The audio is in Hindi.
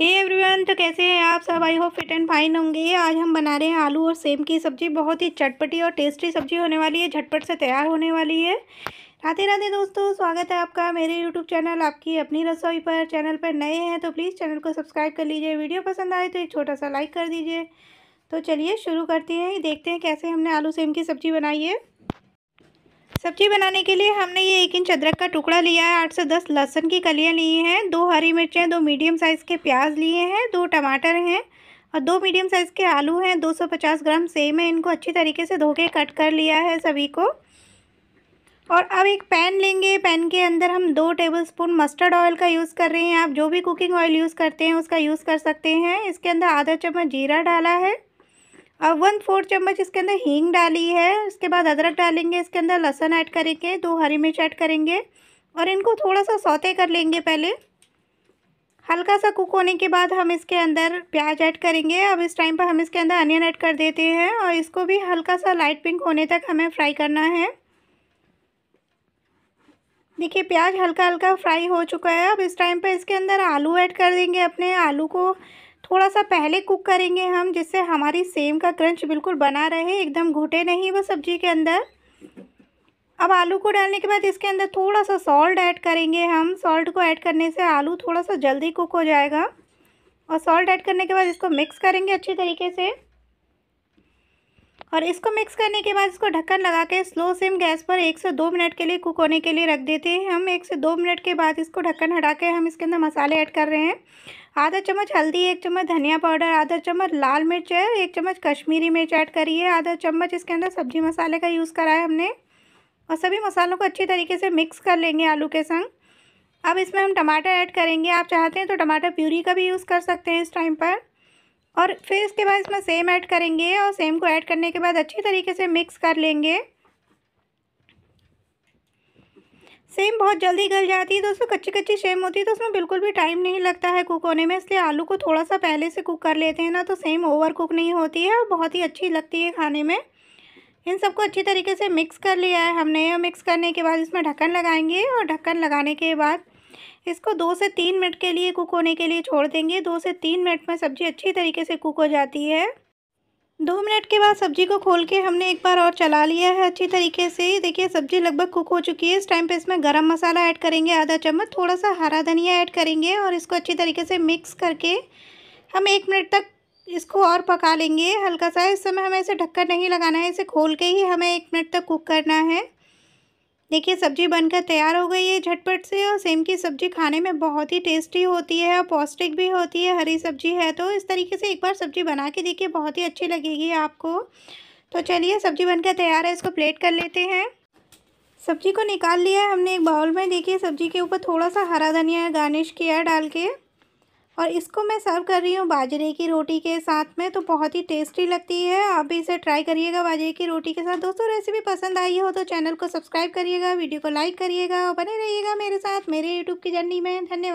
हे एवरीवन तो कैसे हैं आप सब I hope fit and fine होंगे आज हम बना रहे हैं आलू और सेम की सब्ज़ी बहुत ही चटपटी और टेस्टी सब्ज़ी होने वाली है झटपट से तैयार होने वाली है राधे राधे दोस्तों स्वागत है आपका मेरे यूट्यूब चैनल आपकी अपनी रसोई पर चैनल पर नए हैं तो प्लीज़ चैनल को सब्सक्राइब कर लीजिए वीडियो पसंद आए तो एक छोटा सा लाइक कर दीजिए तो चलिए शुरू करते हैं देखते हैं कैसे हमने आलू सेम की सब्ज़ी बनाई है सब्जी बनाने के लिए हमने ये एक इंच अदरक का टुकड़ा लिया है आठ से दस लहसुन की कलियाँ ली हैं दो हरी मिर्चें दो मीडियम साइज़ के प्याज लिए हैं दो टमाटर हैं और दो मीडियम साइज़ के आलू हैं 250 ग्राम सेम है इनको अच्छी तरीके से धो के कट कर लिया है सभी को और अब एक पैन लेंगे पैन के अंदर हम दो टेबलस्पून मस्टर्ड ऑयल का यूज़ कर रहे हैं आप जो भी कुकिंग ऑयल यूज़ करते हैं उसका यूज़ कर सकते हैं इसके अंदर आधा चम्मच जीरा डाला है अब वन फोर चम्मच इसके अंदर हींग डाली है इसके बाद अदरक डालेंगे इसके अंदर लहसन ऐड करेंगे दो हरी मिर्च ऐड करेंगे और इनको थोड़ा सा सौते कर लेंगे पहले हल्का सा कुक होने के बाद हम इसके अंदर प्याज ऐड करेंगे अब इस टाइम पर हम इसके अंदर अनियन ऐड कर देते हैं और इसको भी हल्का सा लाइट पिंक होने तक हमें फ्राई करना है देखिए प्याज हल्का हल्का फ्राई हो चुका है अब इस टाइम पर इसके अंदर आलू ऐड कर देंगे अपने आलू को थोड़ा सा पहले कुक करेंगे हम जिससे हमारी सेम का क्रंच बिल्कुल बना रहे एकदम घुटे नहीं वो सब्जी के अंदर अब आलू को डालने के बाद इसके अंदर थोड़ा सा सॉल्ट ऐड करेंगे हम सॉल्ट को ऐड करने से आलू थोड़ा सा जल्दी कुक हो जाएगा और सॉल्ट ऐड करने के बाद इसको मिक्स करेंगे अच्छे तरीके से और इसको मिक्स करने के बाद इसको ढक्कन लगा के स्लो सिम गैस पर एक से दो मिनट के लिए कुक होने के लिए रख देते हैं हम एक से दो मिनट के बाद इसको ढक्कन हटा के हम इसके अंदर मसाले ऐड कर रहे हैं आधा चम्मच हल्दी एक चम्मच धनिया पाउडर आधा चम्मच लाल मिर्च है एक चम्मच कश्मीरी मिर्च ऐड करी है आधा चम्मच इसके अंदर सब्जी मसाले का यूज़ करा है हमने और सभी मसालों को अच्छी तरीके से मिक्स कर लेंगे आलू के संग अब इसमें हम टमाटर ऐड करेंगे आप चाहते हैं तो टमाटर प्यूरी का भी यूज़ कर सकते हैं इस टाइम पर और फिर इसके बाद इसमें सेम ऐड करेंगे और सेम को ऐड करने के बाद अच्छी तरीके से मिक्स कर लेंगे सेम बहुत जल्दी गल जाती है दोस्तों कच्ची कच्ची सेम होती है तो उसमें बिल्कुल भी टाइम नहीं लगता है कुक होने में इसलिए आलू को थोड़ा सा पहले से कुक कर लेते हैं ना तो सेम ओवर कुक नहीं होती है और बहुत ही अच्छी लगती है खाने में इन सबको अच्छी तरीके से मिक्स कर लिया है हमने मिक्स करने के बाद इसमें ढक्कन लगाएंगे और ढक्कन लगाने के बाद इसको दो से तीन मिनट के लिए कुक होने के लिए छोड़ देंगे दो से तीन मिनट में सब्ज़ी अच्छी तरीके से कुक हो जाती है दो मिनट के बाद सब्ज़ी को खोल के हमने एक बार और चला लिया है अच्छी तरीके से देखिए सब्ज़ी लगभग कुक हो चुकी है इस टाइम पे इसमें गरम मसाला ऐड करेंगे आधा चम्मच थोड़ा सा हरा धनिया ऐड करेंगे और इसको अच्छी तरीके से मिक्स करके हम एक मिनट तक इसको और पका लेंगे हल्का सा इस समय हमें इसे ढक्कर नहीं लगाना है इसे खोल के ही हमें एक मिनट तक कुक करना है देखिए सब्जी बनकर तैयार हो गई है झटपट से और सेम की सब्जी खाने में बहुत ही टेस्टी होती है और पौष्टिक भी होती है हरी सब्जी है तो इस तरीके से एक बार सब्जी बना के देखिए बहुत ही अच्छी लगेगी आपको तो चलिए सब्जी बनकर तैयार है इसको प्लेट कर लेते हैं सब्जी को निकाल लिया है हमने एक बाउल में देखिए सब्जी के ऊपर थोड़ा सा हरा धनिया गार्निश किया डाल के और इसको मैं सर्व कर रही हूँ बाजरे की रोटी के साथ में तो बहुत ही टेस्टी लगती है आप भी इसे ट्राई करिएगा बाजरे की रोटी के साथ दोस्तों रेसिपी पसंद आई हो तो चैनल को सब्सक्राइब करिएगा वीडियो को लाइक करिएगा और बने रहिएगा मेरे साथ मेरे यूट्यूब की जर्नी में धन्यवाद